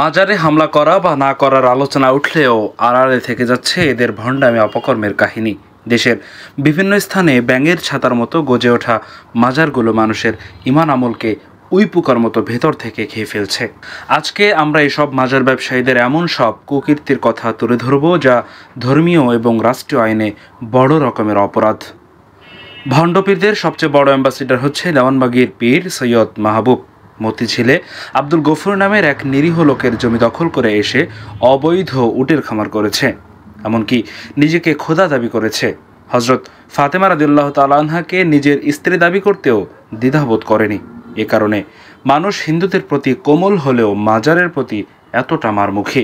মাজারে হামলা করা বা না করার আলোচনা উঠলেও আড়ালে থেকে যাচ্ছে এদের ভণ্ডামি অপকর্মের কাহিনী দেশের বিভিন্ন স্থানে ব্যাঙের ছাতার মতো গজে ওঠা মাজারগুলো মানুষের ইমান আমলকে উইপুকার মতো ভেতর থেকে খেয়ে ফেলছে আজকে আমরা এসব মাজার ব্যবসায়ীদের এমন সব কুকীর্তির কথা তুলে ধরব যা ধর্মীয় এবং রাষ্ট্রীয় আইনে বড় রকমের অপরাধ ভণ্ডপীরদের সবচেয়ে বড় অ্যাম্বাসিডার হচ্ছে দেওয়ানবাগির পীর সৈয়দ মাহবুব মতিঝিলে আব্দুল গফুর নামের এক নিরীহ লোকের জমি দখল করে এসে অবৈধ উটের খামার করেছে এমনকি নিজেকে খোদা দাবি করেছে হজরত ফাতেমা রাদিল্লাহ তালাহাকে নিজের স্ত্রী দাবি করতেও দ্বিধাবোধ করেনি এ কারণে মানুষ হিন্দুদের প্রতি কোমল হলেও মাজারের প্রতি এতটা মারমুখী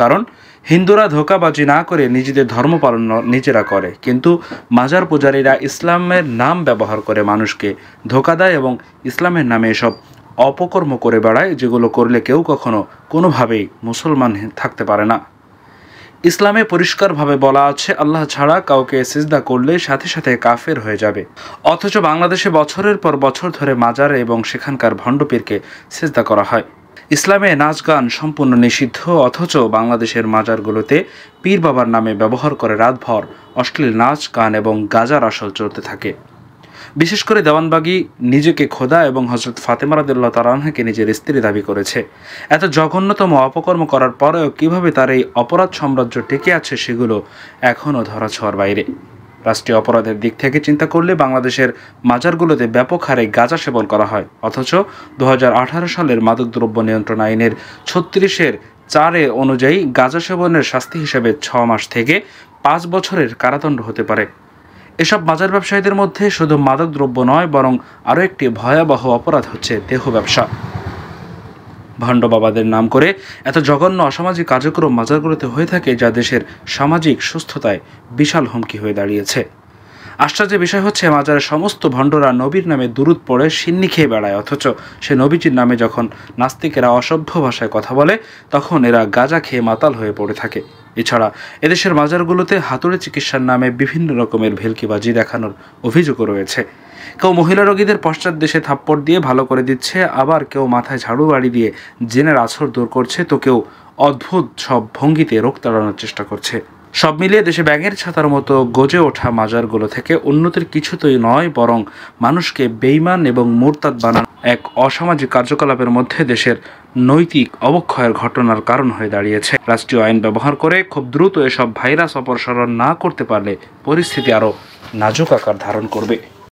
কারণ হিন্দুরা ধোকাবাজি না করে নিজেদের ধর্ম পালন নিজেরা করে কিন্তু মাজার পূজারীরা ইসলামের নাম ব্যবহার করে মানুষকে ধোকা দেয় এবং ইসলামের নামে এসব অপকর্ম করে বেড়ায় যেগুলো করলে কেউ কখনো কোনোভাবেই মুসলমান থাকতে পারে না ইসলামে পরিষ্কারভাবে বলা আছে আল্লাহ ছাড়া কাউকে সিজদা করলে সাথে সাথে কাফের হয়ে যাবে অথচ বাংলাদেশে বছরের পর বছর ধরে মাজারে এবং সেখানকার ভণ্ডপীরকে সিজদা করা হয় ইসলামে নাচ গান সম্পূর্ণ নিষিদ্ধ অথচ বাংলাদেশের মাজারগুলোতে পীর বাবার নামে ব্যবহার করে রাতভর অশ্লীল নাচ গান এবং গাজার আসল চলতে থাকে বিশেষ করে দেওয়ানবাগি নিজেকে খোদা এবং হজরত ফাতেমা রাদুল্লাহ তালাহাকে নিজের স্ত্রী দাবি করেছে এত জঘন্যতম অপকর্ম করার পরেও কিভাবে তার এই অপরাধ সাম্রাজ্য টেকে আছে সেগুলো এখনও ছোঁয়ার বাইরে রাষ্ট্রীয় অপরাধের দিক থেকে চিন্তা করলে বাংলাদেশের মাজারগুলোতে ব্যাপক হারে গাঁজা সেবন করা হয় অথচ দু সালের মাদকদ্রব্য নিয়ন্ত্রণ আইনের ছত্রিশের চারে অনুযায়ী গাঁজা সেবনের শাস্তি হিসেবে ছ মাস থেকে পাঁচ বছরের কারাদণ্ড হতে পারে এসব মাজার ব্যবসায়ীদের মধ্যে শুধু মাদক দ্রব্য নয় বরং আরও একটি ভয়াবহ অপরাধ হচ্ছে দেহ ব্যবসা ভাণ্ড বাবাদের নাম করে এত জঘন্য অসামাজিক কার্যক্রম মাজারগুলোতে হয়ে থাকে যা দেশের সামাজিক সুস্থতায় বিশাল হুমকি হয়ে দাঁড়িয়েছে আশ্চর্যের বিষয় হচ্ছে মাজারের সমস্ত ভণ্ডরা নবীর নামে দূরত পড়ে সিন্নি খেয়ে বেড়ায় অথচ সে নবীজির নামে যখন নাস্তিকেরা অসভ্য ভাষায় কথা বলে তখন এরা গাজা খেয়ে মাতাল হয়ে পড়ে থাকে এছাড়া এদেশের মাজারগুলোতে হাতুড়ে চিকিৎসার নামে বিভিন্ন রকমের ভেলকিবাজি দেখানোর অভিযোগও রয়েছে কেউ মহিলা রোগীদের পশ্চাৎ দেশে থাপ্পড় দিয়ে ভালো করে দিচ্ছে আবার কেউ মাথায় ঝাড়ু বাড়ি দিয়ে জেনের আছর দূর করছে তো কেউ অদ্ভুত সব ভঙ্গিতে রোগ তাড়ানোর চেষ্টা করছে সব মিলিয়ে দেশে ব্যাঙের ছাতার মতো গজে ওঠা মাজারগুলো থেকে উন্নতির কিছুতেই নয় বরং মানুষকে বেইমান এবং মোরতাদ বানানো এক অসামাজিক কার্যকলাপের মধ্যে দেশের নৈতিক অবক্ষয়ের ঘটনার কারণ হয়ে দাঁড়িয়েছে রাষ্ট্রীয় আইন ব্যবহার করে খুব দ্রুত এসব ভাইরাস অপসারণ না করতে পারলে পরিস্থিতি আরও নাজুক আকার ধারণ করবে